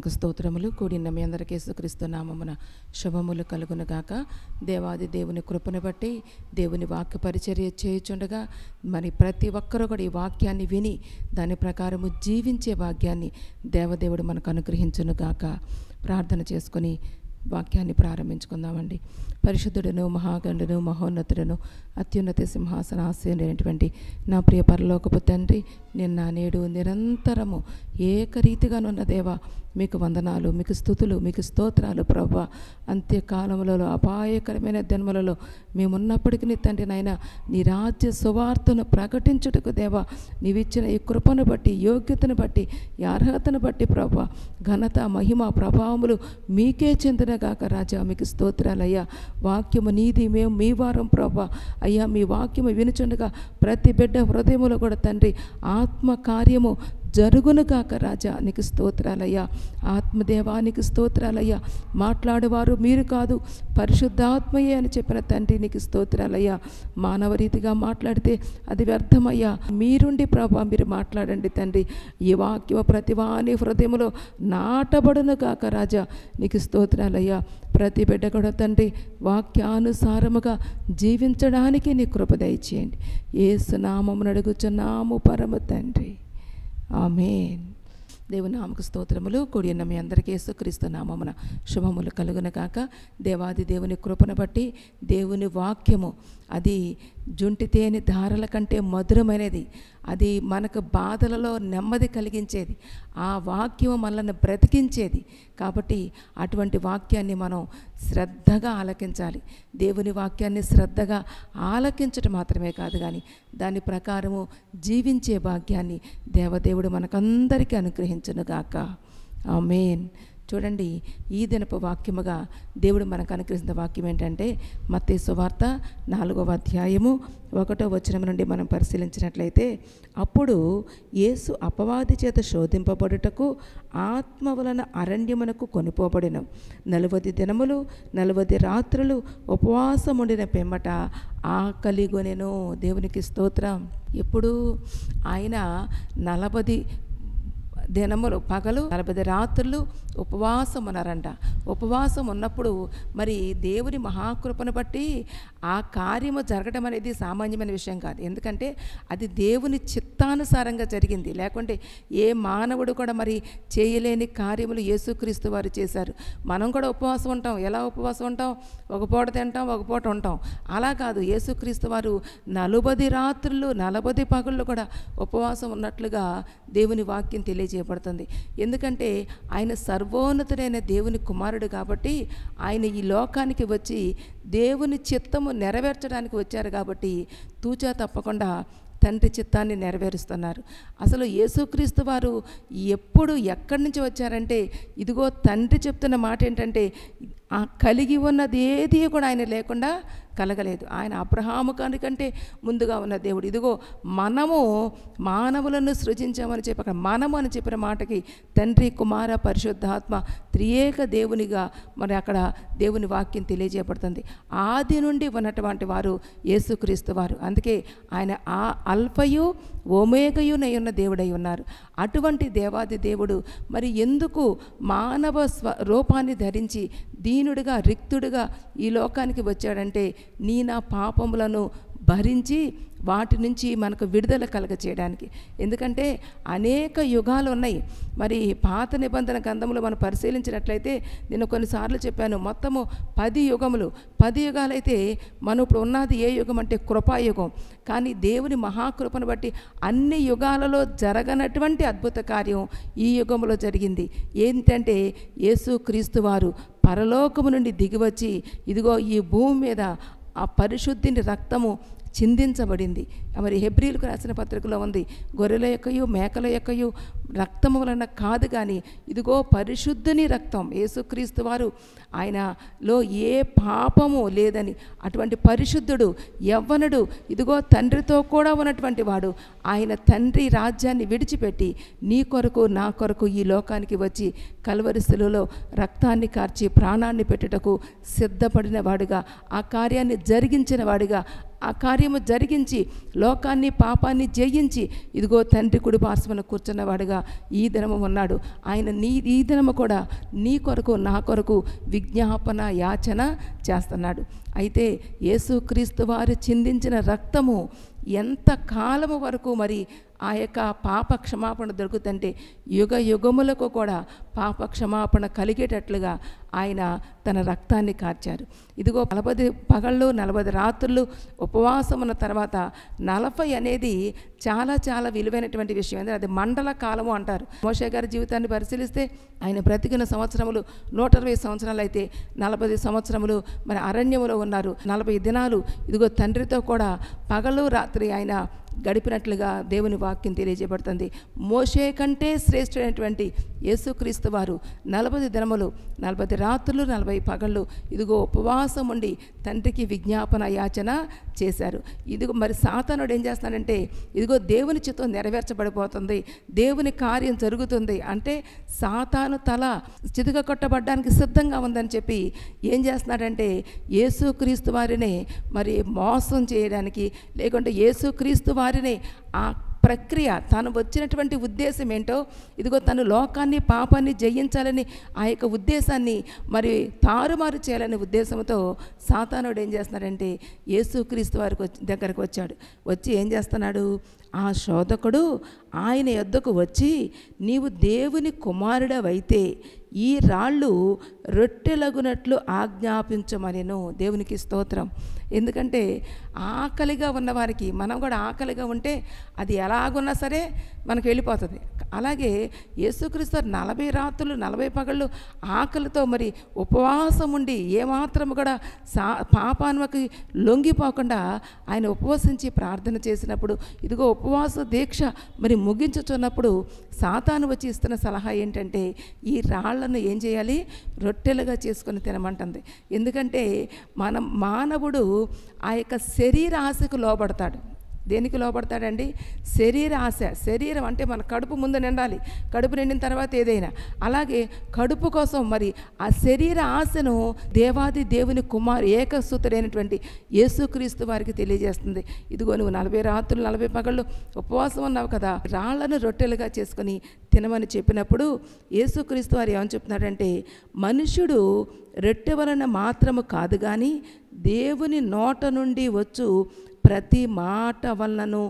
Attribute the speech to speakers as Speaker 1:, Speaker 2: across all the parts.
Speaker 1: నామకు స్తోత్రములు కూడిన మీ అందరికీ యేసుక్రీస్తు నామమున శుభములు కలుగునుగాక దేవాది దేవుని కృపను బట్టి దేవుని వాక్య పరిచర్య చేయుచుండగా మరి ప్రతి ఒక్కరూ కూడా ఈ వాక్యాన్ని విని దాని ప్రకారము జీవించే వాక్యాన్ని దేవదేవుడు మనకు అనుగ్రహించునుగాక ప్రార్థన చేసుకొని వాక్యాన్ని ప్రారంభించుకుందామండి పరిశుద్ధుడను మహాగండును మహోన్నతుడను అత్యున్నత సింహాసనాశీనుడైనటువంటి నా ప్రియ పరలోకపు తండ్రి నిన్న నేడు నిరంతరము ఏకరీతిగానున్న దేవా మీకు వందనాలు మీకు స్థుతులు మీకు స్తోత్రాలు ప్రభ అంత్యకాలములలో అపాయకరమైన జన్మలలో మేమున్నప్పటికీ తండ్రి నాయన నీ రాజ్య సువార్తను ప్రకటించుటకు దేవా నీవిచ్చిన ఈ కృపను బట్టి యోగ్యతను బట్టి ఈ అర్హతను బట్టి ప్రభా ఘనత మహిమ ప్రభావములు మీకే చెందినగాక రాజా మీకు స్తోత్రాలయ్యా వాక్యము నీది మేము మీ వారం ప్రభా అయ్యా మీ వాక్యము వినుచుండగా ప్రతి బిడ్డ హృదయములో కూడా తండ్రి ఆ आत्म कार्यमु జరుగునుగాక రాజా నీకు స్తోత్రాలయ్యా ఆత్మదేవానికి స్తోత్రాలయ్యా మాట్లాడేవారు మీరు కాదు పరిశుద్ధాత్మయే అని చెప్పిన తండ్రి నీకు స్తోత్రాలయ్యా మానవ రీతిగా మాట్లాడితే అది వ్యర్థమయ్యా మీరుండి ప్రభా మీరు మాట్లాడండి తండ్రి ఈ వాక్యం ప్రతివాని హృదయంలో నాటబడును కాక రాజా నీకు స్తోత్రాలయ్యా ప్రతి బిడ్డ కూడా తండ్రి వాక్యానుసారముగా జీవించడానికి నీ కృపదయచేయండి దయచేయండి ఏ సునామమును అడుగుచున్నాము పరమ తండ్రి ఆమె దేవుని నామకు స్తోత్రములు కూడిన మీ అందరికీ యేసుక్రీస్తు నామమున శుభములు కలుగునగాక దేవాది దేవుని కృపను బట్టి దేవుని వాక్యము అది జుంటి తేనె ధారల కంటే మధురమైనది అది మనకు బాధలలో నెమ్మది కలిగించేది ఆ వాక్యం మనల్ని బ్రతికించేది కాబట్టి అటువంటి వాక్యాన్ని మనం శ్రద్ధగా ఆలకించాలి దేవుని వాక్యాన్ని శ్రద్ధగా ఆలకించటం మాత్రమే కాదు కానీ దాని ప్రకారము జీవించే భాగ్యాన్ని దేవదేవుడు మనకందరికీ ఆ మెయిన్ చూడండి ఈ దినపు వాక్యముగా దేవుడు మనకు అనుగ్రహించిన వాక్యం ఏంటంటే మత్తే సువార్త నాలుగవ అధ్యాయము ఒకటో వచనం నుండి మనం పరిశీలించినట్లయితే అప్పుడు యేసు అపవాది చేత శోధింపబడుటకు ఆత్మ వలన అరణ్యమునకు కొనుపోబడిను నలువది దినములు నలువది రాత్రులు ఉపవాసం ఉండిన పెమ్మట ఆకలిగొనెను దేవునికి స్తోత్రం ఎప్పుడు ఆయన నలభది దినములు పగలు నలభై రాత్రులు ఉపవాసం ఉన్నారంట ఉపవాసం ఉన్నప్పుడు మరి దేవుని మహాకృపను బట్టి ఆ కార్యము జరగడం అనేది సామాన్యమైన విషయం కాదు ఎందుకంటే అది దేవుని చిత్తానుసారంగా జరిగింది లేకుంటే ఏ మానవుడు కూడా మరి చేయలేని కార్యములు యేసుక్రీస్తు వారు చేశారు మనం కూడా ఉపవాసం ఉంటాం ఎలా ఉపవాసం ఉంటాం ఒక పూట తింటాం ఒక పూట ఉంటాం అలా కాదు యేసుక్రీస్తు వారు నలభై రాత్రులు నలభై పగుళ్ళు కూడా ఉపవాసం ఉన్నట్లుగా దేవుని వాక్యం తెలియజేస్తారు తెలియబడుతుంది ఎందుకంటే ఆయన సర్వోన్నతుడైన దేవుని కుమారుడు కాబట్టి ఆయన ఈ లోకానికి వచ్చి దేవుని చిత్తము నెరవేర్చడానికి వచ్చారు కాబట్టి తూచా తప్పకుండా తండ్రి చిత్తాన్ని నెరవేరుస్తున్నారు అసలు యేసుక్రీస్తు వారు ఎప్పుడు ఎక్కడి నుంచి వచ్చారంటే ఇదిగో తండ్రి చెప్తున్న మాట ఏంటంటే కలిగి ఉన్నది ఏది కూడా ఆయన లేకుండా కలగలేదు ఆయన అబ్రహాము కంటే ముందుగా ఉన్న దేవుడు ఇదిగో మనము మానవులను సృజించామని చెప్పి అక్కడ మనము అని చెప్పిన మాటకి తండ్రి కుమార పరిశుద్ధాత్మ త్రియేక దేవునిగా మరి అక్కడ దేవుని వాక్యం తెలియజేయబడుతుంది ఆది నుండి ఉన్నటువంటి వారు యేసుక్రీస్తు వారు అందుకే ఆయన ఆ అల్పయు ఓమేగయునై ఉన్న దేవుడై ఉన్నారు అటువంటి దేవాది దేవుడు మరి ఎందుకు మానవ స్వ రూపాన్ని ధరించి దీనుడిగా రిక్తుడిగా ఈ లోకానికి వచ్చాడంటే నీ నా పాపములను భరించి వాటి నుంచి మనకు విడుదల కలగ చేయడానికి ఎందుకంటే అనేక యుగాలు ఉన్నాయి మరి పాత నిబంధన గ్రంథములు మనం పరిశీలించినట్లయితే నేను కొన్నిసార్లు చెప్పాను మొత్తము పది యుగములు పది యుగాలైతే మనం ఇప్పుడు ఉన్నది ఏ యుగం అంటే కృపాయుగం కానీ దేవుని మహాకృపను బట్టి అన్ని యుగాలలో జరగనటువంటి అద్భుత కార్యం ఈ యుగంలో జరిగింది ఏంటంటే యేసు క్రీస్తు వారు పరలోకము నుండి దిగివచ్చి ఇదిగో ఈ భూమి మీద ఆ పరిశుద్ధిని రక్తము చిందించబడింది మరి హెబ్రిల్కు రాసిన పత్రికలో ఉంది గొర్రెల యొక్కయు మేకల యొక్కయు రక్తము వలన కాదు కానీ ఇదిగో పరిశుద్ధుని రక్తం యేసుక్రీస్తు వారు ఆయనలో ఏ పాపము లేదని అటువంటి పరిశుద్ధుడు యవ్వనుడు ఇదిగో తండ్రితో కూడా ఉన్నటువంటి వాడు ఆయన తండ్రి రాజ్యాన్ని విడిచిపెట్టి నీ కొరకు నా కొరకు ఈ లోకానికి వచ్చి కలవరిస్తులలో రక్తాన్ని కార్చి ప్రాణాన్ని పెట్టుటకు సిద్ధపడిన వాడుగా ఆ కార్యాన్ని జరిగించిన వాడుగా ఆ కార్యము జరిగించి లోకాన్ని పాపాన్ని జయించి ఇదిగో తండ్రి కుడి పార్శ్వన కూర్చున్నవాడుగా ఈ దినము ఉన్నాడు ఆయన నీ ఈ దినము కూడా నీ కొరకు నా కొరకు విజ్ఞాపన యాచన చేస్తున్నాడు అయితే యేసుక్రీస్తు వారు చిందించిన రక్తము ఎంత కాలము వరకు మరి ఆ యొక్క పాప క్షమాపణ దొరుకుతుంటే యుగ యుగములకు కూడా పాప క్షమాపణ కలిగేటట్లుగా ఆయన తన రక్తాన్ని కార్చారు ఇదిగో నలభై పగళ్ళు నలభై రాత్రులు ఉపవాసం ఉన్న తర్వాత నలభై అనేది చాలా చాలా విలువైనటువంటి విషయం అంటే అది మండల కాలము అంటారు మోషే గారి జీవితాన్ని పరిశీలిస్తే ఆయన బ్రతికిన సంవత్సరములు నూట ఇరవై సంవత్సరాలు అయితే నలభై సంవత్సరములు మరి అరణ్యములో ఉన్నారు నలభై దినాలు ఇదిగో తండ్రితో కూడా పగలు రాత్రి ఆయన గడిపినట్లుగా దేవుని వాక్యం తెలియజేయబడుతుంది మోషే కంటే శ్రేష్ఠమైనటువంటి యేసుక్రీస్తు వారు నలభై దినములు నలభై రాత్రులు నలభై పగళ్ళు ఇదిగో ఉపవాసం ఉండి తండ్రికి విజ్ఞాపన యాచన చేశారు ఇదిగో మరి సాతానుడు ఏం చేస్తాడంటే ఇదిగో దేవుని చిత్తం నెరవేర్చబడిపోతుంది దేవుని కార్యం జరుగుతుంది అంటే సాతాను తల చితుక కొట్టబడ్డానికి సిద్ధంగా ఉందని చెప్పి ఏం చేస్తున్నాడంటే యేసుక్రీస్తు వారిని మరి మోసం చేయడానికి లేకుంటే యేసుక్రీస్తు వారిని ఆ ప్రక్రియ తాను వచ్చినటువంటి ఉద్దేశం ఏంటో ఇదిగో తను లోకాన్ని పాపాన్ని జయించాలని ఆ యొక్క ఉద్దేశాన్ని మరి తారుమారు చేయాలనే ఉద్దేశంతో సాతానుడు ఏం చేస్తున్నాడంటే యేసుక్రీస్తు వారికి దగ్గరకు వచ్చాడు వచ్చి ఏం చేస్తున్నాడు ఆ శోధకుడు ఆయన యొద్దకు వచ్చి నీవు దేవుని కుమారుడవైతే ఈ రాళ్ళు రొట్టెలగునట్లు ఆజ్ఞాపించమనేను దేవునికి స్తోత్రం ఎందుకంటే ఆకలిగా ఉన్నవారికి మనం కూడా ఆకలిగా ఉంటే అది ఎలాగున్నా సరే మనకు వెళ్ళిపోతుంది అలాగే యేసుక్రీస్తు నలభై రాత్రులు నలభై పగళ్ళు ఆకలితో మరి ఉపవాసం ఉండి ఏమాత్రం కూడా సా పాపానికి లొంగిపోకుండా ఆయన ఉపవాసించి ప్రార్థన చేసినప్పుడు ఇదిగో ఉపవాస దీక్ష మరి ముగించుచున్నప్పుడు సాతాను వచ్చి ఇస్తున్న సలహా ఏంటంటే ఈ రాళ్లను ఏం చేయాలి రొట్టె రొట్టెలుగా చేసుకొని తినమంటుంది ఎందుకంటే మనం మానవుడు ఆ యొక్క శరీర ఆశకు లోబడతాడు దేనికి లోపడతాడండి శరీర ఆశ శరీరం అంటే మన కడుపు ముందు నిండాలి కడుపు నిండిన తర్వాత ఏదైనా అలాగే కడుపు కోసం మరి ఆ శరీర ఆశను దేవాది దేవుని కుమారు ఏకసూతుడైనటువంటి యేసుక్రీస్తు వారికి తెలియజేస్తుంది ఇదిగో నువ్వు నలభై రాత్రులు నలభై పగళ్ళు ఉపవాసం ఉన్నావు కదా రాళ్లను రొట్టెలుగా చేసుకుని తినమని చెప్పినప్పుడు యేసుక్రీస్తు వారు ఏమని చెప్తున్నాడంటే మనుషుడు రొట్టె వలన మాత్రము కాదు కానీ దేవుని నోట నుండి వచ్చు ప్రతి మాట వలనను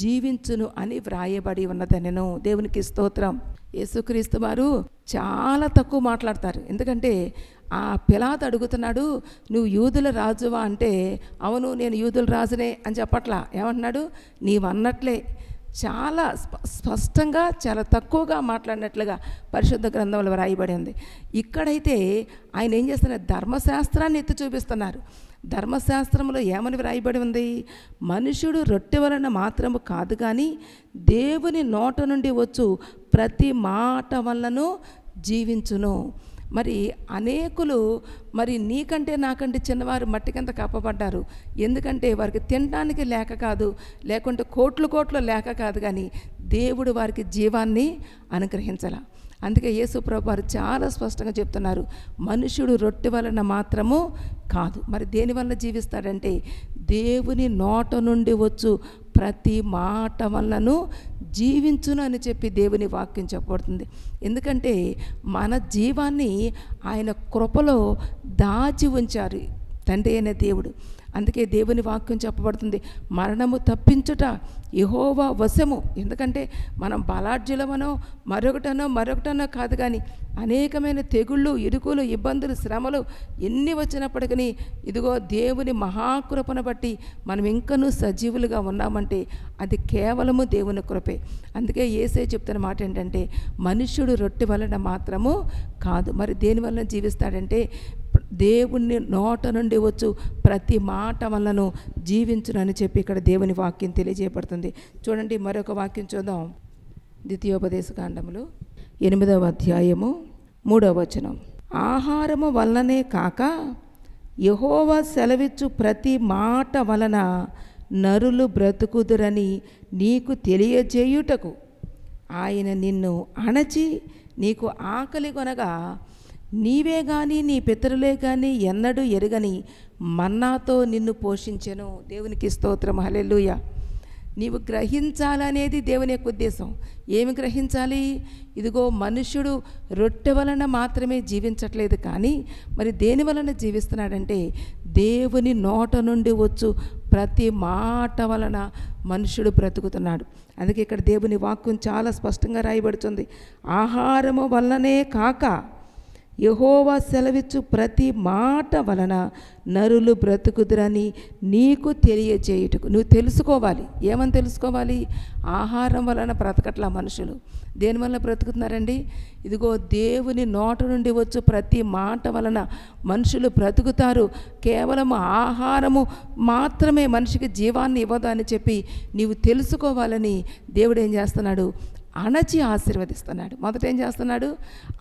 Speaker 1: జీవించును అని వ్రాయబడి ఉన్నదనను దేవునికి స్తోత్రం యేసుక్రీస్తు వారు చాలా తక్కువ మాట్లాడతారు ఎందుకంటే ఆ పిలాత్ అడుగుతున్నాడు నువ్వు యూదుల రాజువా అంటే అవును నేను యూదుల రాజునే అని చెప్పట్లా ఏమంటున్నాడు నీవన్నట్లే చాలా స్పష్టంగా చాలా తక్కువగా మాట్లాడినట్లుగా పరిశుద్ధ గ్రంథంలో రాయబడి ఉంది ఇక్కడైతే ఆయన ఏం చేస్తున్నారు ధర్మశాస్త్రాన్ని ఎత్తి చూపిస్తున్నారు ధర్మశాస్త్రంలో ఏమని వ్రాయబడి ఉంది మనుషుడు రొట్టె వలన మాత్రము కాదు కానీ దేవుని నోట నుండి వచ్చు ప్రతి మాట వలనను జీవించును మరి అనేకులు మరి నీకంటే నాకంటే చిన్నవారు మట్టి కింద కప్పబడ్డారు ఎందుకంటే వారికి తినడానికి లేక కాదు లేకుంటే కోట్లు కోట్లు లేక కాదు కానీ దేవుడు వారికి జీవాన్ని అనుగ్రహించాల అందుకే యేసుప్రభు వారు చాలా స్పష్టంగా చెప్తున్నారు మనుషుడు రొట్టె వలన మాత్రము కాదు మరి దేని వలన జీవిస్తాడంటే దేవుని నోట నుండి వచ్చు ప్రతి మాట వలనను జీవించును అని చెప్పి దేవుని వాక్యం చెప్పబడుతుంది ఎందుకంటే మన జీవాన్ని ఆయన కృపలో దాచి ఉంచారు తండ్రి అయిన దేవుడు అందుకే దేవుని వాక్యం చెప్పబడుతుంది మరణము తప్పించుట యహోవా వశము ఎందుకంటే మనం బలాడ్జలమనో మరొకటనో మరొకటనో కాదు కానీ అనేకమైన తెగుళ్ళు ఇరుకులు ఇబ్బందులు శ్రమలు ఎన్ని వచ్చినప్పటికీ ఇదిగో దేవుని మహాకృపను బట్టి మనం ఇంకనూ సజీవులుగా ఉన్నామంటే అది కేవలము దేవుని కృపే అందుకే ఏసే చెప్తున్న మాట ఏంటంటే మనుష్యుడు రొట్టె వలన మాత్రము కాదు మరి దేనివల్ల జీవిస్తాడంటే దేవుణ్ణి నోట నుండి వచ్చు ప్రతి మాట వలన జీవించునని చెప్పి ఇక్కడ దేవుని వాక్యం తెలియజేయబడుతుంది చూడండి మరొక వాక్యం చూద్దాం ద్వితీయోపదేశ కాండములు ఎనిమిదవ అధ్యాయము మూడవ వచనం ఆహారము వలననే కాక యహోవ సెలవిచ్చు ప్రతి మాట వలన నరులు బ్రతుకుదురని నీకు తెలియజేయుటకు ఆయన నిన్ను అణచి నీకు ఆకలి కొనగా నీవే కానీ నీ పితరులే కానీ ఎన్నడూ ఎరగని మన్నాతో నిన్ను పోషించను దేవునికి స్తోత్రం హలెలుయ నీవు గ్రహించాలనేది దేవుని యొక్క ఉద్దేశం ఏమి గ్రహించాలి ఇదిగో మనుషుడు రొట్టె వలన మాత్రమే జీవించట్లేదు కానీ మరి దేని వలన జీవిస్తున్నాడంటే దేవుని నోట నుండి వచ్చు ప్రతి మాట వలన మనుషుడు బ్రతుకుతున్నాడు అందుకే ఇక్కడ దేవుని వాక్యం చాలా స్పష్టంగా రాయబడుతుంది ఆహారము వలనే కాక యహోవా సెలవిచ్చు ప్రతి మాట వలన నరులు బ్రతుకుదురని నీకు తెలియచేయుటకు నువ్వు తెలుసుకోవాలి ఏమని తెలుసుకోవాలి ఆహారం వలన బ్రతకట్ల మనుషులు దేని వలన బ్రతుకుతున్నారండి ఇదిగో దేవుని నోట నుండి వచ్చు ప్రతి మాట వలన మనుషులు బ్రతుకుతారు కేవలం ఆహారము మాత్రమే మనిషికి జీవాన్ని ఇవ్వదు అని చెప్పి నీవు తెలుసుకోవాలని దేవుడు ఏం చేస్తున్నాడు అణచి ఆశీర్వదిస్తున్నాడు మొదట ఏం చేస్తున్నాడు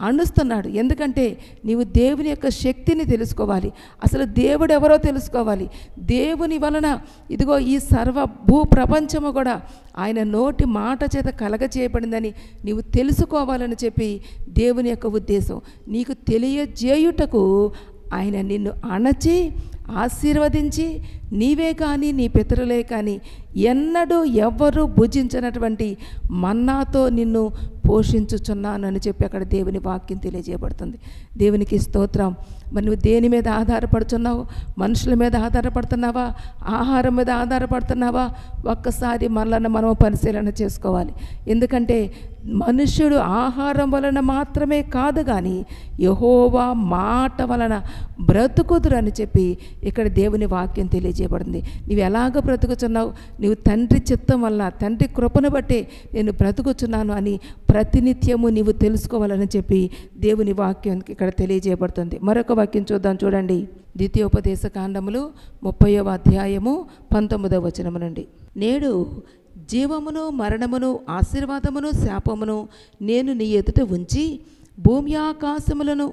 Speaker 1: అణుస్తున్నాడు ఎందుకంటే నీవు దేవుని యొక్క శక్తిని తెలుసుకోవాలి అసలు దేవుడు ఎవరో తెలుసుకోవాలి దేవుని వలన ఇదిగో ఈ సర్వ భూ ప్రపంచము కూడా ఆయన నోటి మాట చేత కలగచేయబడిందని నీవు తెలుసుకోవాలని చెప్పి దేవుని యొక్క ఉద్దేశం నీకు తెలియజేయుటకు ఆయన నిన్ను అణచి ఆశీర్వదించి నీవే కానీ నీ పితరులే కానీ ఎన్నడూ ఎవ్వరూ భుజించినటువంటి మన్నాతో నిన్ను పోషించుచున్నానని చెప్పి అక్కడ దేవుని వాక్యం తెలియజేయబడుతుంది దేవునికి స్తోత్రం మరి నువ్వు దేని మీద ఆధారపడుతున్నావు మనుషుల మీద ఆధారపడుతున్నావా ఆహారం మీద ఆధారపడుతున్నావా ఒక్కసారి మనలను మనం పరిశీలన చేసుకోవాలి ఎందుకంటే మనుషుడు ఆహారం వలన మాత్రమే కాదు కానీ యహోవా మాట వలన బ్రతుకుదురు అని చెప్పి ఇక్కడ దేవుని వాక్యం తెలియజేయబడింది నీవు ఎలాగ బ్రతుకుతున్నావు నీవు తండ్రి చిత్తం వలన తండ్రి కృపను బట్టే నేను బ్రతుకుతున్నాను అని ప్రతినిత్యము నీవు తెలుసుకోవాలని చెప్పి దేవుని వాక్యం ఇక్కడ తెలియజేయబడుతుంది మరొక వాక్యం చూద్దాం చూడండి ద్వితీయోపదేశ కాండములు ముప్పయో అధ్యాయము పంతొమ్మిదవ వచనము నుండి నేడు జీవమును మరణమును ఆశీర్వాదమును శాపమును నేను నీ ఎదుట ఉంచి భూమి ఆకాశములను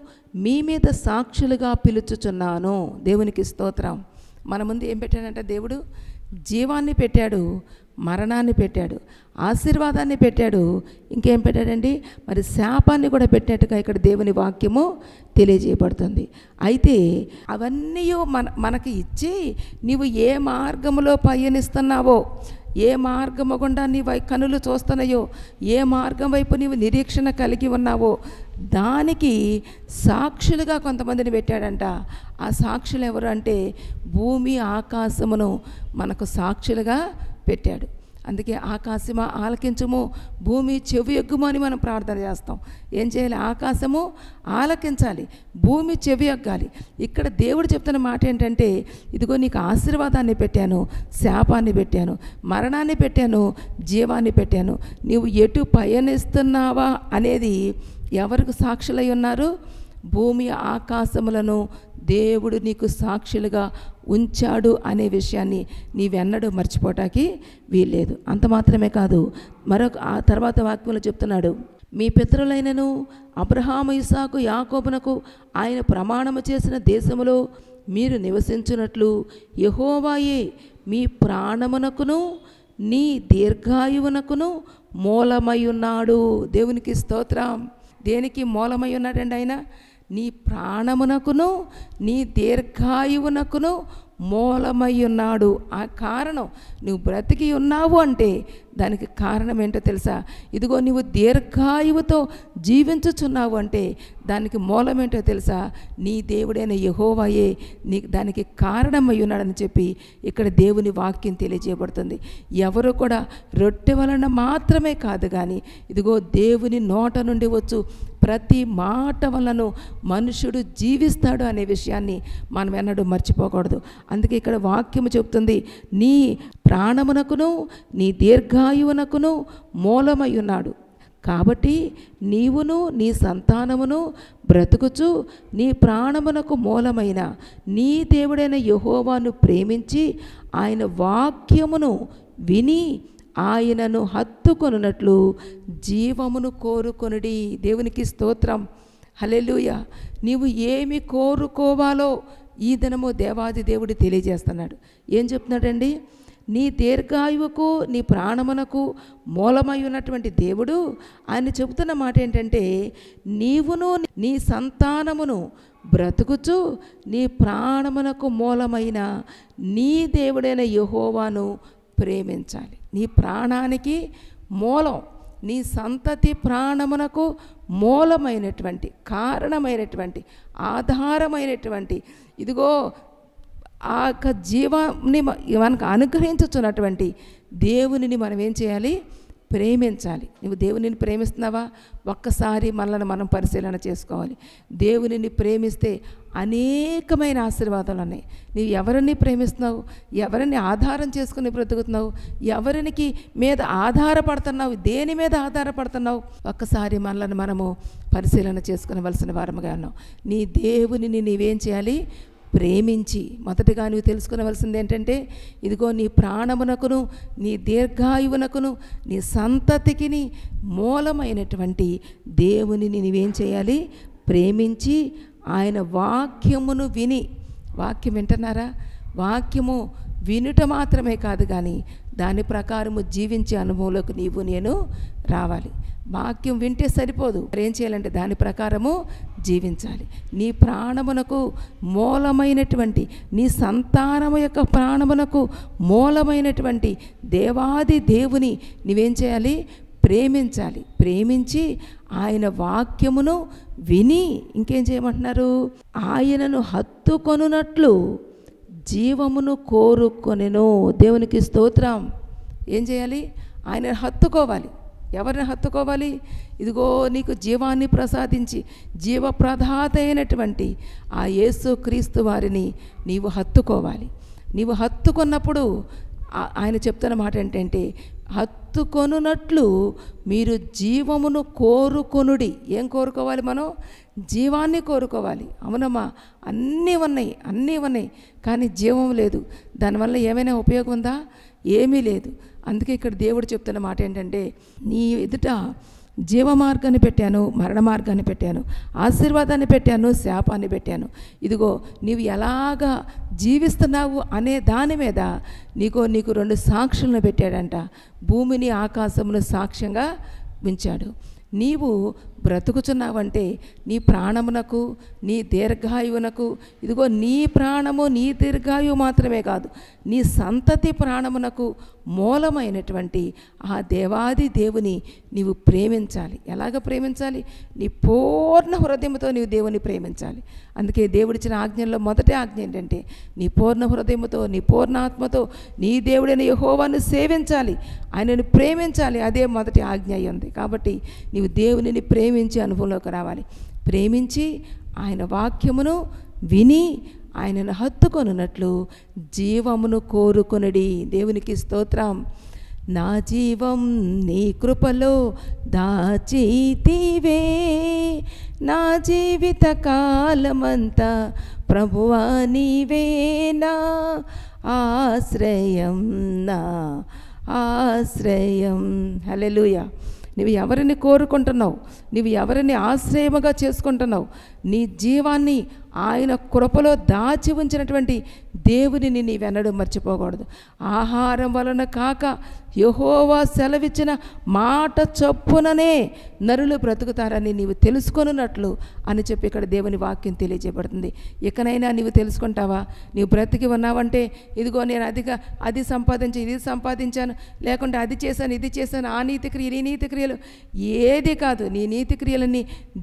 Speaker 1: మీ మీద సాక్షులుగా పిలుచుచున్నాను దేవునికి స్తోత్రం మన ముందు ఏం పెట్టాడంటే దేవుడు జీవాన్ని పెట్టాడు మరణాన్ని పెట్టాడు ఆశీర్వాదాన్ని పెట్టాడు ఇంకేం పెట్టాడండి మరి శాపాన్ని కూడా పెట్టినట్టుగా ఇక్కడ దేవుని వాక్యము తెలియజేయబడుతుంది అయితే అవన్నీ మన మనకి ఇచ్చి నీవు ఏ మార్గంలో పయనిస్తున్నావో ఏ మార్గము గుండా నీ వై కనులు చూస్తున్నాయో ఏ మార్గం వైపు నీవు నిరీక్షణ కలిగి ఉన్నావో దానికి సాక్షులుగా కొంతమందిని పెట్టాడంట ఆ సాక్షులు ఎవరు అంటే భూమి ఆకాశమును మనకు సాక్షులుగా పెట్టాడు అందుకే ఆకాశమా ఆలకించము భూమి చెవి ఎగ్గుము అని మనం ప్రార్థన చేస్తాం ఏం చేయాలి ఆకాశము ఆలకించాలి భూమి చెవి ఎగ్గాలి ఇక్కడ దేవుడు చెప్తున్న మాట ఏంటంటే ఇదిగో నీకు ఆశీర్వాదాన్ని పెట్టాను శాపాన్ని పెట్టాను మరణాన్ని పెట్టాను జీవాన్ని పెట్టాను నీవు ఎటు పయనిస్తున్నావా అనేది ఎవరికి సాక్షులై ఉన్నారు భూమి ఆకాశములను దేవుడు నీకు సాక్షులుగా ఉంచాడు అనే విషయాన్ని నీవెన్నడూ మర్చిపోవటానికి వీల్లేదు అంత మాత్రమే కాదు మరొక ఆ తర్వాత వాక్యంలో చెప్తున్నాడు మీ పితరులైనను అబ్రహాము ఇసాకు యాకోబునకు ఆయన ప్రమాణము చేసిన దేశములో మీరు నివసించినట్లు యహోవాయే మీ ప్రాణమునకును నీ దీర్ఘాయువునకును మూలమై ఉన్నాడు దేవునికి స్తోత్రం దేనికి మూలమై ఉన్నాడండి ఆయన నీ ప్రాణమునకును నీ దీర్ఘాయువునకును మూలమై ఉన్నాడు ఆ కారణం నువ్వు బ్రతికి ఉన్నావు అంటే దానికి కారణం ఏంటో తెలుసా ఇదిగో నువ్వు దీర్ఘాయువుతో జీవించుచున్నావు అంటే దానికి మూలమేంటో తెలుసా నీ దేవుడైన యహోవాయే నీ దానికి కారణమై ఉన్నాడని చెప్పి ఇక్కడ దేవుని వాక్యం తెలియజేయబడుతుంది ఎవరు కూడా రొట్టె వలన మాత్రమే కాదు కానీ ఇదిగో దేవుని నోట నుండి వచ్చు ప్రతి మాట వలన మనుషుడు జీవిస్తాడు అనే విషయాన్ని మనం ఎన్నడూ మర్చిపోకూడదు అందుకే ఇక్కడ వాక్యము చెబుతుంది నీ ప్రాణమునకును నీ దీర్ఘాయువునకును మూలమై ఉన్నాడు కాబట్టి నీవును నీ సంతానమును బ్రతుకుచు నీ ప్రాణమునకు మూలమైన నీ దేవుడైన యహోవాను ప్రేమించి ఆయన వాక్యమును విని ఆయనను హత్తుకొనున్నట్లు జీవమును కోరుకొనుడి దేవునికి స్తోత్రం హలెలుయ నీవు ఏమి కోరుకోవాలో ఈ దినము దేవాది దేవుడు తెలియజేస్తున్నాడు ఏం చెప్తున్నాడండి నీ దీర్ఘాయువుకు నీ ప్రాణమునకు మూలమై ఉన్నటువంటి దేవుడు ఆయన చెబుతున్న మాట ఏంటంటే నీవును నీ సంతానమును బ్రతుకుచు నీ ప్రాణమునకు మూలమైన నీ దేవుడైన యహోవాను ప్రేమించాలి నీ ప్రాణానికి మూలం నీ సంతతి ప్రాణమునకు మూలమైనటువంటి కారణమైనటువంటి ఆధారమైనటువంటి ఇదిగో ఆ యొక్క జీవాన్ని మనకు అనుగ్రహించుచున్నటువంటి దేవునిని మనం ఏం చేయాలి ప్రేమించాలి నువ్వు దేవునిని ప్రేమిస్తున్నావా ఒక్కసారి మనల్ని మనం పరిశీలన చేసుకోవాలి దేవునిని ప్రేమిస్తే అనేకమైన ఆశీర్వాదాలు ఉన్నాయి నువ్వు ఎవరిని ప్రేమిస్తున్నావు ఎవరిని ఆధారం చేసుకుని బ్రతుకుతున్నావు ఎవరికి మీద ఆధారపడుతున్నావు దేని మీద ఆధారపడుతున్నావు ఒక్కసారి మనల్ని మనము పరిశీలన చేసుకునవలసిన వారముగా ఉన్నావు నీ దేవునిని నీవేం చేయాలి ప్రేమించి మొదటగా నువ్వు తెలుసుకునవలసింది ఏంటంటే ఇదిగో నీ ప్రాణమునకును నీ దీర్ఘాయువునకును నీ సంతతికి మూలమైనటువంటి దేవునిని నీవేం చేయాలి ప్రేమించి ఆయన వాక్యమును విని వాక్యం వింటున్నారా వాక్యము వినుట మాత్రమే కాదు కానీ దాని ప్రకారము జీవించే అనుభవంలోకి నీవు నేను రావాలి వాక్యం వింటే సరిపోదు ఏం చేయాలంటే దాని ప్రకారము జీవించాలి నీ ప్రాణమునకు మూలమైనటువంటి నీ సంతానము యొక్క ప్రాణమునకు మూలమైనటువంటి దేవాది దేవుని నీవేం చేయాలి ప్రేమించాలి ప్రేమించి ఆయన వాక్యమును విని ఇంకేం చేయమంటున్నారు ఆయనను హత్తుకొనున్నట్లు జీవమును కోరుకొనెను దేవునికి స్తోత్రం ఏం చేయాలి ఆయన హత్తుకోవాలి ఎవరిని హత్తుకోవాలి ఇదిగో నీకు జీవాన్ని ప్రసాదించి జీవ ప్రధాత అయినటువంటి ఆ యేసు క్రీస్తు వారిని నీవు హత్తుకోవాలి నీవు హత్తుకున్నప్పుడు ఆయన చెప్తున్న మాట ఏంటంటే హత్తుకొనున్నట్లు మీరు జీవమును కోరుకొనుడి ఏం కోరుకోవాలి మనం జీవాన్ని కోరుకోవాలి అవునమ్మా అన్నీ ఉన్నాయి అన్నీ ఉన్నాయి కానీ జీవం లేదు దానివల్ల ఏమైనా ఉపయోగం ఉందా ఏమీ లేదు అందుకే ఇక్కడ దేవుడు చెప్తున్న మాట ఏంటంటే నీ ఎదుట జీవ మార్గాన్ని పెట్టాను మరణ మార్గాన్ని పెట్టాను ఆశీర్వాదాన్ని పెట్టాను శాపాన్ని పెట్టాను ఇదిగో నీవు ఎలాగా జీవిస్తున్నావు అనే దాని మీద నీకో నీకు రెండు సాక్షులను పెట్టాడంట భూమిని ఆకాశమును సాక్ష్యంగా ఉంచాడు నీవు బ్రతుకుచున్నావంటే నీ ప్రాణమునకు నీ దీర్ఘాయువునకు ఇదిగో నీ ప్రాణము నీ దీర్ఘాయువు మాత్రమే కాదు నీ సంతతి ప్రాణమునకు మూలమైనటువంటి ఆ దేవాది దేవుని నీవు ప్రేమించాలి ఎలాగ ప్రేమించాలి నీ పూర్ణ హృదయంతో నీవు దేవుని ప్రేమించాలి అందుకే దేవుడిచ్చిన ఆజ్ఞల్లో మొదటి ఆజ్ఞ ఏంటంటే నీ పూర్ణ హృదయంతో నీ పూర్ణాత్మతో నీ దేవుడైన యహోవాను సేవించాలి ఆయనను ప్రేమించాలి అదే మొదటి ఆజ్ఞ అయ్యింది కాబట్టి నీవు దేవుని ప్రేమి ప్రేమించి అనుభవంలోకి రావాలి ప్రేమించి ఆయన వాక్యమును విని ఆయనను హత్తుకొనున్నట్లు జీవమును కోరుకొనడి దేవునికి స్తోత్రం నా జీవం నీ కృపలో దాచితివే నా జీవిత కాలమంతా ప్రభువా నీవేనా ఆశ్రయం నా ఆశ్రయం హలెలుయ నువ్వు ఎవరిని కోరుకుంటున్నావు నీవు ఎవరిని ఆశ్రయముగా చేసుకుంటున్నావు నీ జీవాన్ని ఆయన కృపలో దాచి ఉంచినటువంటి దేవునిని నీవెన్నడూ మర్చిపోకూడదు ఆహారం వలన కాక యహోవా సెలవిచ్చిన మాట చొప్పుననే నరులు బ్రతుకుతారని నీవు తెలుసుకొనున్నట్లు అని చెప్పి ఇక్కడ దేవుని వాక్యం తెలియజేయబడుతుంది ఇకనైనా నీవు తెలుసుకుంటావా నీవు బ్రతికి ఉన్నావంటే ఇదిగో నేను అదిగా అది సంపాదించి ఇది సంపాదించాను లేకుంటే అది చేశాను ఇది చేశాను ఆ నీతి క్రియలు ఈ నీతి క్రియలు ఏది కాదు నీ నీతి క్రియలన్నీ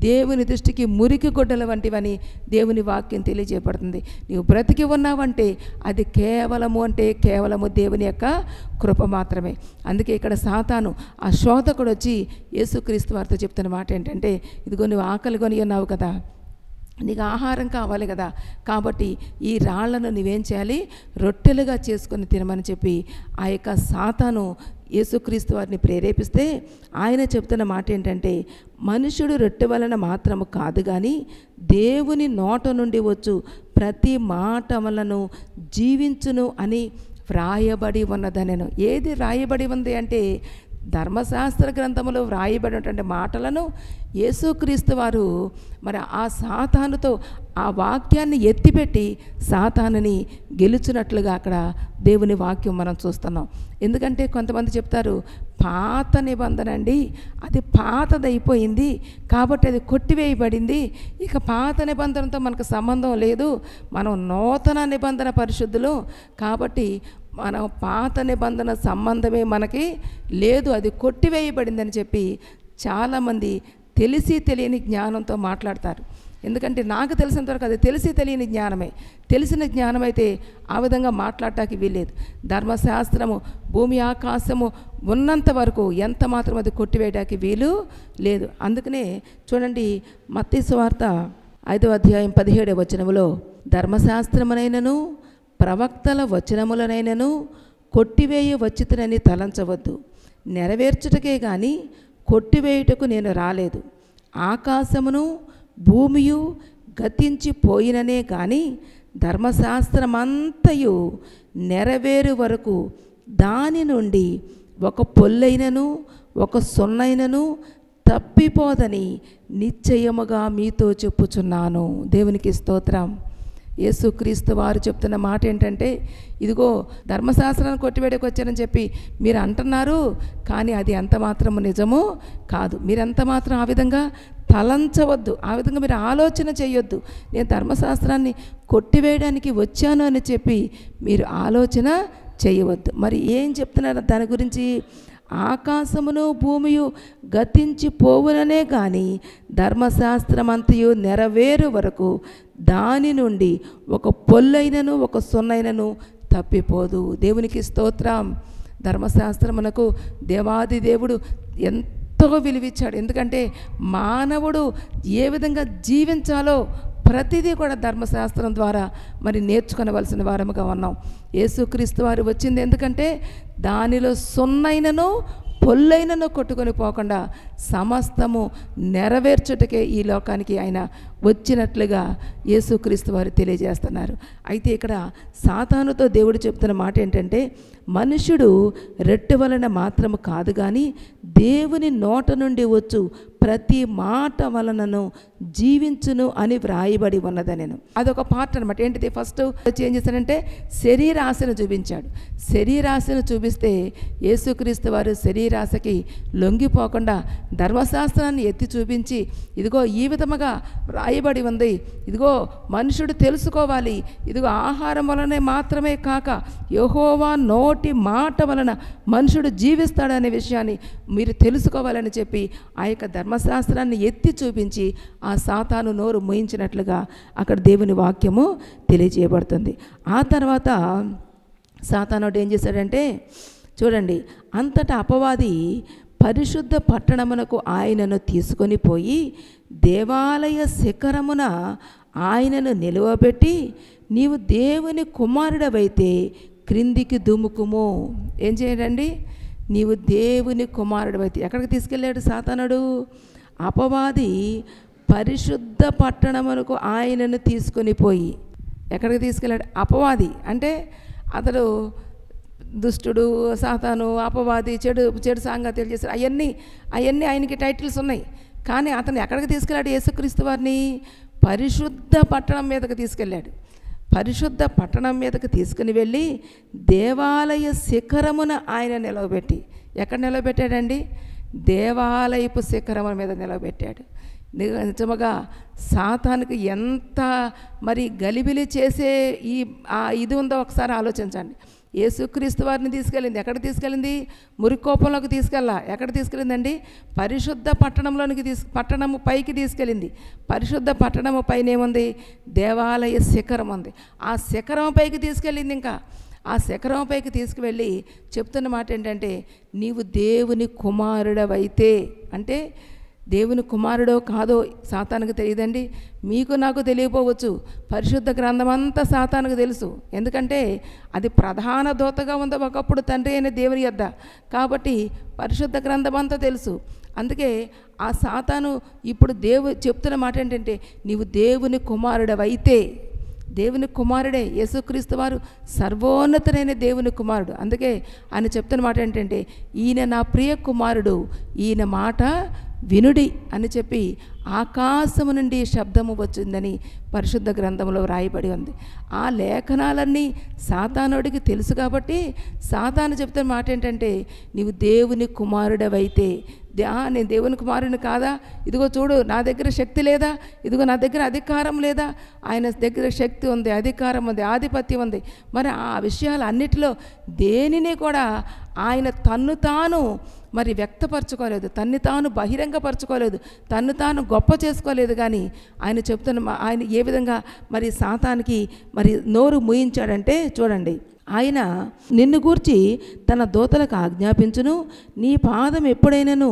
Speaker 1: దేవుని దృష్టికి మురికి గొడ్డల వంటివని దేవుని వాక్యం తెలియజేయబడుతుంది నీవు బ్రతికి ఉన్నావంటే అది కేవలము అంటే కేవలము దేవుని యొక్క కృప మాత్రమే అందుకే ఇక్కడ సాతాను ఆ శోధకుడు వచ్చి యేసుక్రీస్తు వారితో చెప్తున్న మాట ఏంటంటే ఇదిగో నువ్వు ఆకలి కొని ఉన్నావు కదా నీకు ఆహారం కావాలి కదా కాబట్టి ఈ రాళ్లను నువ్వేం చేయాలి రొట్టెలుగా చేసుకొని తినమని చెప్పి ఆ యొక్క సాతాను యేసుక్రీస్తు వారిని ప్రేరేపిస్తే ఆయన చెప్తున్న మాట ఏంటంటే మనుషుడు రొట్టె వలన మాత్రము కాదు కానీ దేవుని నోట నుండి వచ్చు ప్రతి మాట వలను జీవించును అని వ్రాయబడి ఉన్నదనను ఏది రాయబడి ఉంది అంటే ధర్మశాస్త్ర గ్రంథంలో వ్రాయబడినటువంటి మాటలను యేసుక్రీస్తు వారు మరి ఆ సాతానుతో ఆ వాక్యాన్ని ఎత్తిపెట్టి సాతానుని గెలుచున్నట్లుగా అక్కడ దేవుని వాక్యం మనం చూస్తున్నాం ఎందుకంటే కొంతమంది చెప్తారు పాత నిబంధన అండి అది పాతదైపోయింది కాబట్టి అది కొట్టివేయబడింది ఇక పాత నిబంధనతో మనకు సంబంధం లేదు మనం నూతన నిబంధన పరిశుద్ధులు కాబట్టి మనం పాత నిబంధన సంబంధమే మనకి లేదు అది కొట్టివేయబడిందని చెప్పి చాలామంది తెలిసి తెలియని జ్ఞానంతో మాట్లాడతారు ఎందుకంటే నాకు తెలిసినంత వరకు అది తెలిసి తెలియని జ్ఞానమే తెలిసిన జ్ఞానమైతే ఆ విధంగా మాట్లాడటానికి వీల్లేదు ధర్మశాస్త్రము భూమి ఆకాశము ఉన్నంత వరకు ఎంత మాత్రం అది కొట్టివేయడానికి వీలు లేదు అందుకనే చూడండి మత్స్య స్వార్థ ఐదవ అధ్యాయం పదిహేడవ వచనములో ధర్మశాస్త్రమునైనను ప్రవక్తల వచనములనైనను కొట్టివేయ వచ్చితనని తలంచవద్దు నెరవేర్చుటకే గాని కొట్టివేయుటకు నేను రాలేదు ఆకాశమును భూమియు గతించిపోయిననే కానీ ధర్మశాస్త్రమంతయు నెరవేరు వరకు దాని నుండి ఒక పొల్లైనను ఒక సొన్నైనను తప్పిపోదని నిశ్చయముగా మీతో చెప్పుచున్నాను దేవునికి స్తోత్రం యేసుక్రీస్తు వారు చెప్తున్న మాట ఏంటంటే ఇదిగో ధర్మశాస్త్రాన్ని కొట్టివేడకొచ్చారని వచ్చారని చెప్పి మీరు అంటున్నారు కానీ అది ఎంత మాత్రము నిజము కాదు మీరు ఎంత మాత్రం ఆ విధంగా తలంచవద్దు ఆ విధంగా మీరు ఆలోచన చేయొద్దు నేను ధర్మశాస్త్రాన్ని కొట్టివేయడానికి వచ్చాను అని చెప్పి మీరు ఆలోచన చేయవద్దు మరి ఏం చెప్తున్నారు దాని గురించి ఆకాశమును భూమియు గతించిపోవుననే కానీ ధర్మశాస్త్రమంతయు నెరవేరు వరకు దాని నుండి ఒక పొల్లైనను ఒక సున్నైనను తప్పిపోదు దేవునికి స్తోత్రం ధర్మశాస్త్రమునకు దేవాది దేవుడు ఎంతో విలువిచ్చాడు ఎందుకంటే మానవుడు ఏ విధంగా జీవించాలో ప్రతిదీ కూడా ధర్మశాస్త్రం ద్వారా మరి నేర్చుకునవలసిన వారముగా ఉన్నాం యేసుక్రీస్తు వారు వచ్చింది ఎందుకంటే దానిలో సున్నైనను పొల్లైనను కొట్టుకొని పోకుండా సమస్తము నెరవేర్చుటకే ఈ లోకానికి ఆయన వచ్చినట్లుగా యేసుక్రీస్తు వారు తెలియజేస్తున్నారు అయితే ఇక్కడ సాతానుతో దేవుడు చెబుతున్న మాట ఏంటంటే మనుషుడు రెట్టు వలన మాత్రము కాదు కానీ దేవుని నోట నుండి వచ్చు ప్రతి మాట వలనను జీవించును అని వ్రాయబడి ఉన్నది నేను అదొక పార్ట్ అనమాట ఏంటిది ఫస్ట్ ఏం చేశానంటే శరీరాశను చూపించాడు శరీరాశను చూపిస్తే యేసుక్రీస్తు వారు శరీరాశకి లొంగిపోకుండా ధర్మశాస్త్రాన్ని ఎత్తి చూపించి ఇదిగో ఈ విధముగా వ్రాయబడి ఉంది ఇదిగో మనుషుడు తెలుసుకోవాలి ఇదిగో ఆహారం వలనే మాత్రమే కాక యహోవా నోటి మాట వలన మనుషుడు జీవిస్తాడనే విషయాన్ని మీరు తెలుసుకోవాలని చెప్పి ఆ యొక్క ధర్మ ధర్మశాస్త్రాన్ని ఎత్తి చూపించి ఆ సాతాను నోరు మోయించినట్లుగా అక్కడ దేవుని వాక్యము తెలియజేయబడుతుంది ఆ తర్వాత సాతానుడు ఏం చేశాడంటే చూడండి అంతటా అపవాది పరిశుద్ధ పట్టణమునకు ఆయనను తీసుకొని పోయి దేవాలయ శిఖరమున ఆయనను నిలువబెట్టి నీవు దేవుని కుమారుడవైతే క్రిందికి దుముకుము ఏం చేయడండి నీవు దేవుని కుమారుడు అయితే ఎక్కడికి తీసుకెళ్ళాడు సాతనుడు అపవాది పరిశుద్ధ పట్టణమునకు ఆయనను తీసుకొని పోయి ఎక్కడికి తీసుకెళ్ళాడు అపవాది అంటే అతడు దుష్టుడు సాతాను అపవాది చెడు చెడు సాంగత్యాలు చేశారు అవన్నీ అవన్నీ ఆయనకి టైటిల్స్ ఉన్నాయి కానీ అతను ఎక్కడికి తీసుకెళ్ళాడు యేసుక్రీస్తు వారిని పరిశుద్ధ పట్టణం మీదకి తీసుకెళ్ళాడు పరిశుద్ధ పట్టణం మీదకి తీసుకుని వెళ్ళి దేవాలయ శిఖరమున ఆయన నిలవబెట్టి ఎక్కడ నిలబెట్టాడండి దేవాలయపు శిఖరముల మీద నిలబెట్టాడు నిజముగా సాతానికి ఎంత మరి గలిబిలి చేసే ఈ ఇది ఉందో ఒకసారి ఆలోచించండి యేసుక్రీస్తు వారిని తీసుకెళ్ళింది ఎక్కడ తీసుకెళ్ళింది మురికోపంలోకి తీసుకెళ్ళా ఎక్కడ తీసుకెళ్ళిందండి పరిశుద్ధ పట్టణంలోనికి తీసు పట్టణము పైకి తీసుకెళ్ళింది పరిశుద్ధ పట్టణము పైన ఏముంది దేవాలయ శిఖరం ఉంది ఆ శిఖరం పైకి తీసుకెళ్ళింది ఇంకా ఆ శిఖరం పైకి తీసుకువెళ్ళి చెప్తున్న మాట ఏంటంటే నీవు దేవుని కుమారుడవైతే అంటే దేవుని కుమారుడో కాదో సాతానికి తెలియదండి మీకు నాకు తెలియపోవచ్చు పరిశుద్ధ గ్రంథం అంతా సాతానికి తెలుసు ఎందుకంటే అది ప్రధాన దోతగా ఉంది ఒకప్పుడు తండ్రి అయిన దేవుని యొద్ద కాబట్టి పరిశుద్ధ గ్రంథం అంతా తెలుసు అందుకే ఆ సాతాను ఇప్పుడు దేవు చెప్తున్న మాట ఏంటంటే నీవు దేవుని కుమారుడవైతే దేవుని కుమారుడే యేసుక్రీస్తు వారు సర్వోన్నతనైన దేవుని కుమారుడు అందుకే ఆయన చెప్తున్న మాట ఏంటంటే ఈయన నా ప్రియ కుమారుడు ఈయన మాట వినుడి అని చెప్పి ఆకాశము నుండి శబ్దము వచ్చిందని పరిశుద్ధ గ్రంథంలో వ్రాయబడి ఉంది ఆ లేఖనాలన్నీ సాతానుడికి తెలుసు కాబట్టి సాతాను చెప్తున్న మాట ఏంటంటే నీవు దేవుని కుమారుడవైతే నేను దేవుని కుమారుని కాదా ఇదిగో చూడు నా దగ్గర శక్తి లేదా ఇదిగో నా దగ్గర అధికారం లేదా ఆయన దగ్గర శక్తి ఉంది అధికారం ఉంది ఆధిపత్యం ఉంది మరి ఆ విషయాలు అన్నిటిలో దేనిని కూడా ఆయన తన్ను తాను మరి వ్యక్తపరచుకోలేదు తన్ని తాను బహిరంగపరచుకోలేదు తన్ను తాను గొప్ప చేసుకోలేదు కానీ ఆయన చెప్తున్న ఆయన ఏ విధంగా మరి సాతానికి మరి నోరు ముయించాడంటే చూడండి ఆయన నిన్ను గూర్చి తన దోతలకు ఆజ్ఞాపించును నీ పాదం ఎప్పుడైనాను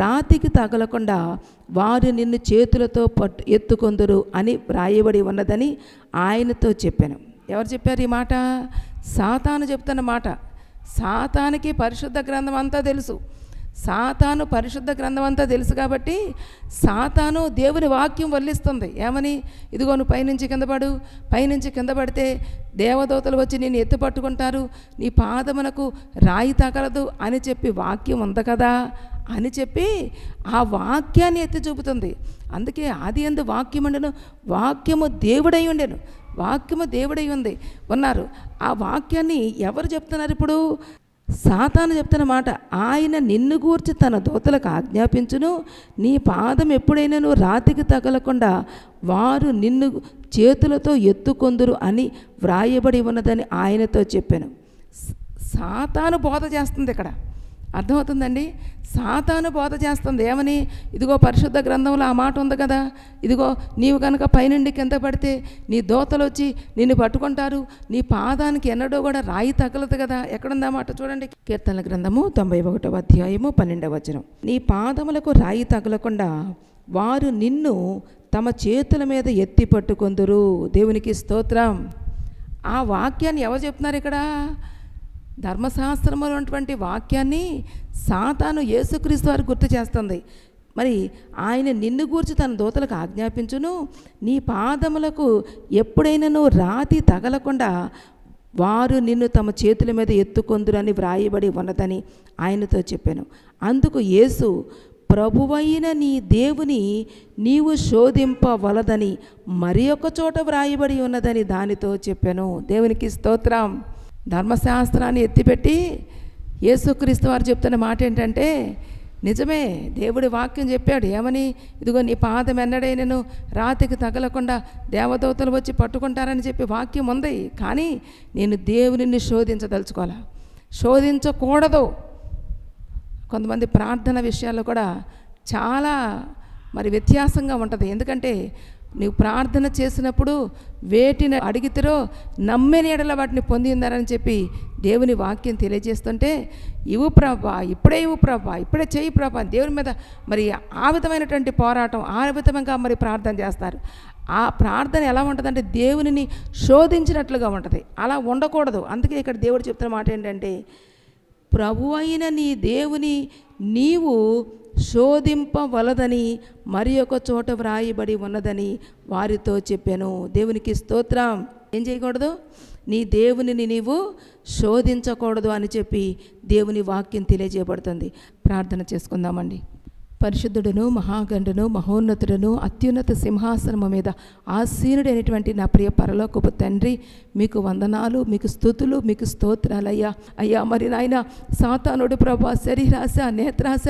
Speaker 1: రాతికి తగలకుండా వారు నిన్ను చేతులతో పట్టు ఎత్తుకొందరు అని వ్రాయబడి ఉన్నదని ఆయనతో చెప్పాను ఎవరు చెప్పారు ఈ మాట సాతాను చెప్తున్న మాట సాతానికి పరిశుద్ధ గ్రంథం అంతా తెలుసు సాతాను పరిశుద్ధ గ్రంథం అంతా తెలుసు కాబట్టి సాతాను దేవుని వాక్యం వల్లిస్తుంది ఏమని ఇదిగో నువ్వు పైనుంచి కింద పడు పైనుంచి కింద పడితే దేవదూతలు వచ్చి నేను ఎత్తు పట్టుకుంటారు నీ పాదమునకు రాయి తగలదు అని చెప్పి వాక్యం ఉంది కదా అని చెప్పి ఆ వాక్యాన్ని ఎత్తి చూపుతుంది అందుకే ఆది ఎందు వాక్యం ఉండను వాక్యము దేవుడై ఉండెను వాక్యము దేవుడై ఉంది ఉన్నారు ఆ వాక్యాన్ని ఎవరు చెప్తున్నారు ఇప్పుడు సాతాను చెప్తున్న మాట ఆయన నిన్ను గూర్చి తన దూతలకు ఆజ్ఞాపించును నీ పాదం ఎప్పుడైనా నువ్వు రాతికి తగలకుండా వారు నిన్ను చేతులతో ఎత్తుకొందురు అని వ్రాయబడి ఉన్నదని ఆయనతో చెప్పాను సాతాను బోధ చేస్తుంది ఇక్కడ అర్థమవుతుందండి సాతాను బోధ చేస్తుంది ఏమని ఇదిగో పరిశుద్ధ గ్రంథంలో ఆ మాట ఉంది కదా ఇదిగో నీవు కనుక పైనుండి కింద పడితే నీ దోతలు వచ్చి నిన్ను పట్టుకుంటారు నీ పాదానికి ఎన్నడో కూడా రాయి తగలదు కదా ఎక్కడుందా మాట చూడండి కీర్తన గ్రంథము తొంభై ఒకటవ అధ్యాయము పన్నెండవ వచనం నీ పాదములకు రాయి తగలకుండా వారు నిన్ను తమ చేతుల మీద ఎత్తి పట్టుకుందరు దేవునికి స్తోత్రం ఆ వాక్యాన్ని ఎవరు చెప్తున్నారు ఇక్కడ ధర్మశాస్త్రంలో ఉన్నటువంటి వాక్యాన్ని సాతాను యేసుక్రీస్తు వారు గుర్తు చేస్తుంది మరి ఆయన నిన్ను గూర్చి తన దోతలకు ఆజ్ఞాపించును నీ పాదములకు ఎప్పుడైనా నువ్వు రాతి తగలకుండా వారు నిన్ను తమ చేతుల మీద ఎత్తుకొందురని వ్రాయబడి ఉన్నదని ఆయనతో చెప్పాను అందుకు యేసు ప్రభువైన నీ దేవుని నీవు శోధింపవలదని మరి ఒక చోట వ్రాయబడి ఉన్నదని దానితో చెప్పాను దేవునికి స్తోత్రం ధర్మశాస్త్రాన్ని ఎత్తిపెట్టి యేసుక్రీస్తు వారు చెప్తున్న మాట ఏంటంటే నిజమే దేవుడి వాక్యం చెప్పాడు ఏమని ఇదిగో నీ పాదం ఎన్నడై నేను రాతికి తగలకుండా దేవదూతలు వచ్చి పట్టుకుంటారని చెప్పి వాక్యం ఉంది కానీ నేను దేవుని శోధించదలుచుకోవాలా శోధించకూడదు కొంతమంది ప్రార్థన విషయాల్లో కూడా చాలా మరి వ్యత్యాసంగా ఉంటుంది ఎందుకంటే నీవు ప్రార్థన చేసినప్పుడు వేటిని అడిగితేరో నమ్మిన ఎడల వాటిని పొందిందారని చెప్పి దేవుని వాక్యం తెలియజేస్తుంటే ఇవు ప్రభా ఇప్పుడే ఇవు ప్రభా ఇప్పుడే చేయి ప్రభా దేవుని మీద మరి ఆ విధమైనటువంటి పోరాటం ఆ మరి ప్రార్థన చేస్తారు ఆ ప్రార్థన ఎలా ఉంటుందంటే దేవునిని శోధించినట్లుగా ఉంటుంది అలా ఉండకూడదు అందుకే ఇక్కడ దేవుడు చెప్తున్న మాట ఏంటంటే ప్రభు అయిన నీ దేవుని నీవు శోధింపవలదని మరి ఒక చోట వ్రాయబడి ఉన్నదని వారితో చెప్పాను దేవునికి స్తోత్రం ఏం చేయకూడదు నీ దేవునిని నీవు శోధించకూడదు అని చెప్పి దేవుని వాక్యం తెలియజేయబడుతుంది ప్రార్థన చేసుకుందామండి పరిశుద్ధుడును మహాగండును మహోన్నతుడును అత్యున్నత సింహాసనము మీద ఆసీనుడైనటువంటి నా ప్రియ పరలోకపు తండ్రి మీకు వందనాలు మీకు స్థుతులు మీకు స్తోత్రాలయ్యా అయ్యా మరి నాయన సాతానుడు ప్రభా శరీరాశ నేత్రాశ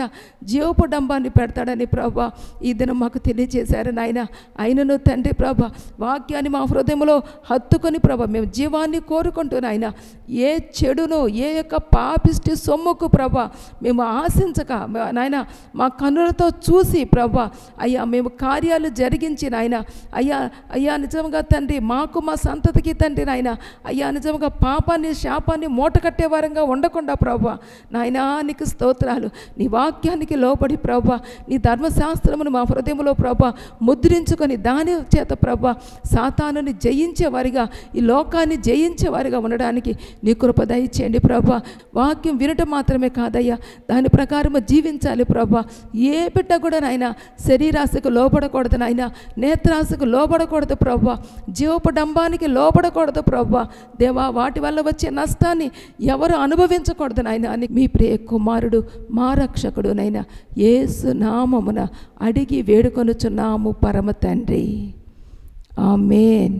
Speaker 1: డంబాన్ని పెడతాడని ప్రభా ఈ దినం మాకు తెలియజేశారు నాయన అయినను తండ్రి ప్రభ వాక్యాన్ని మా హృదయంలో హత్తుకొని ప్రభ మేము జీవాన్ని కోరుకుంటూ నాయన ఏ చెడును ఏ యొక్క పాపిష్టి సొమ్ముకు ప్రభ మేము ఆశించక నాయన మా కనులతో చూసి ప్రభా అయ్యా మేము కార్యాలు జరిగించి నాయన అయ్యా అయ్యా నిజంగా తండ్రి మాకు మా సంతతికి తండ్రి నాయన అయ్యా నిజంగా పాపాన్ని శాపాన్ని కట్టే వారంగా ఉండకుండా ప్రభా నాయనా నీకు స్తోత్రాలు నీ వాక్యానికి లోబడి ప్రభా నీ ధర్మశాస్త్రమును మా హృదయంలో ప్రభా ముద్రించుకొని దాని చేత ప్రభా సాతానుని వారిగా ఈ లోకాన్ని జయించే వారిగా ఉండడానికి నీ కృప ప్రభా వాక్యం వినటం మాత్రమే కాదయ్యా దాని ప్రకారము జీవించాలి ప్రభా ఏ బిడ్డ కూడా నాయన శరీరాశకు లోపడకూడదు నాయన నేత్రాశకు లోపడకూడదు జీవపు డంబానికి లోపడకూడదు ప్రవ్వ దేవా వాటి వల్ల వచ్చే నష్టాన్ని ఎవరు అనుభవించకూడదు నాయన అని మీ ప్రియ కుమారుడు మా రక్షకుడు నైనా ఏసు నామమున అడిగి వేడుకొనుచున్నాము పరమ తండ్రి ఆమెన్